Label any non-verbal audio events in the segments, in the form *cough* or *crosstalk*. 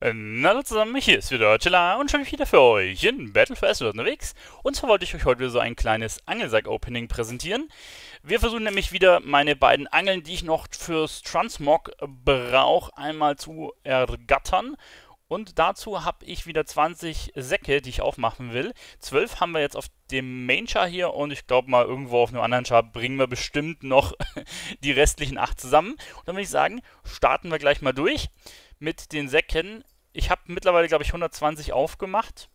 Ähm, hallo zusammen, hier ist wieder Chilla und schon wieder für euch in Battle for Essos unterwegs. Und zwar wollte ich euch heute wieder so ein kleines Angelsack-Opening präsentieren. Wir versuchen nämlich wieder meine beiden Angeln, die ich noch fürs Transmog brauche, einmal zu ergattern. Und dazu habe ich wieder 20 Säcke, die ich aufmachen will. 12 haben wir jetzt auf dem Main-Char hier und ich glaube mal irgendwo auf einem anderen Char bringen wir bestimmt noch *laughs* die restlichen 8 zusammen. Und dann würde ich sagen, starten wir gleich mal durch mit den Säcken. Ich habe mittlerweile, glaube ich, 120 aufgemacht.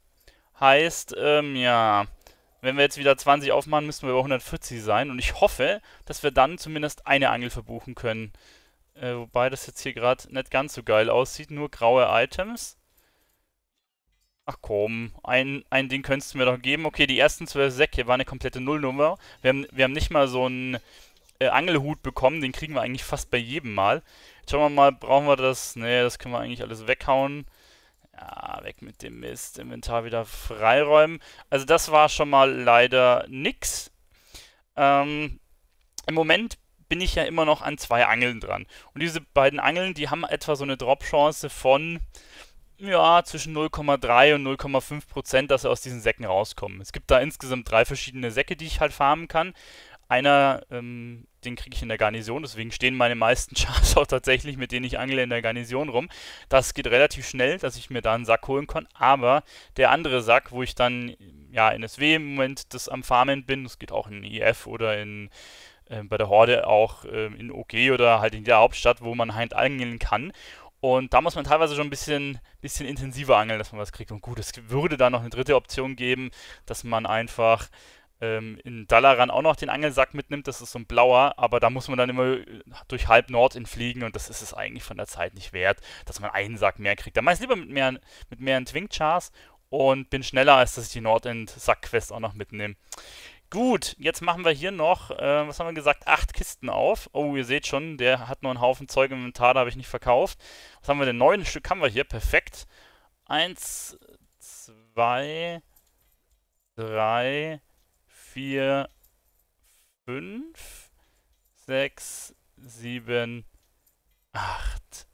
Heißt, ähm, ja, wenn wir jetzt wieder 20 aufmachen, müssten wir über 140 sein. Und ich hoffe, dass wir dann zumindest eine Angel verbuchen können. Äh, wobei das jetzt hier gerade nicht ganz so geil aussieht. Nur graue Items. Ach komm, ein, ein Ding könntest du mir doch geben. Okay, die ersten zwölf Säcke waren eine komplette Nullnummer. Wir haben, wir haben nicht mal so ein äh, Angelhut bekommen. Den kriegen wir eigentlich fast bei jedem Mal. Jetzt schauen wir mal, brauchen wir das? Ne, das können wir eigentlich alles weghauen. Ja, weg mit dem Mist. Inventar wieder freiräumen. Also das war schon mal leider nix. Ähm, Im Moment bin ich ja immer noch an zwei Angeln dran. Und diese beiden Angeln, die haben etwa so eine Drop-Chance von ja, zwischen 0,3 und 0,5 Prozent, dass sie aus diesen Säcken rauskommen. Es gibt da insgesamt drei verschiedene Säcke, die ich halt farmen kann. Einer, ähm, den kriege ich in der Garnison, deswegen stehen meine meisten *laughs* Chars auch tatsächlich, mit denen ich angle, in der Garnison rum. Das geht relativ schnell, dass ich mir da einen Sack holen kann, aber der andere Sack, wo ich dann, ja, SW im Moment das am Farmen bin, das geht auch in IF oder in äh, bei der Horde auch äh, in OG oder halt in der Hauptstadt, wo man halt angeln kann. Und da muss man teilweise schon ein bisschen, bisschen intensiver angeln, dass man was kriegt. Und gut, es würde da noch eine dritte Option geben, dass man einfach ähm, in Dalaran auch noch den Angelsack mitnimmt. Das ist so ein blauer, aber da muss man dann immer äh, durch halb Nord fliegen und das ist es eigentlich von der Zeit nicht wert, dass man einen Sack mehr kriegt. Da mache ich lieber mit mehr, mit mehreren Twinkchars und bin schneller, als dass ich die Nordend-Sack-Quest auch noch mitnehme. Gut, jetzt machen wir hier noch, äh, was haben wir gesagt, acht Kisten auf. Oh, ihr seht schon, der hat noch einen Haufen Zeug im Inventar, da habe ich nicht verkauft. Was haben wir denn? Neun Stück haben wir hier, perfekt. Eins, zwei, drei, 4, 5, 6, 7, 8.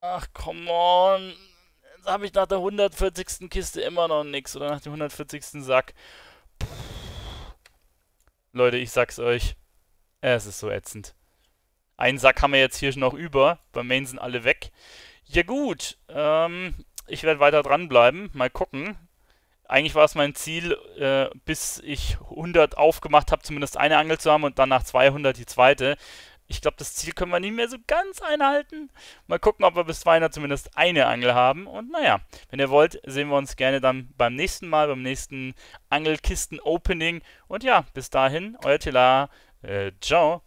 Ach, come on. Jetzt habe ich nach der 140. Kiste immer noch nichts oder nach dem 140. Sack. Puh. Leute, ich sag's euch. Es ist so ätzend. Einen Sack haben wir jetzt hier noch über. Beim Main sind alle weg. Ja gut, ähm, ich werde weiter dranbleiben. Mal gucken eigentlich war es mein Ziel, äh, bis ich 100 aufgemacht habe, zumindest eine Angel zu haben und dann nach 200 die zweite. Ich glaube, das Ziel können wir nicht mehr so ganz einhalten. Mal gucken, ob wir bis 200 zumindest eine Angel haben. Und naja, wenn ihr wollt, sehen wir uns gerne dann beim nächsten Mal, beim nächsten Angelkisten-Opening. Und ja, bis dahin, euer Telar. Äh, ciao.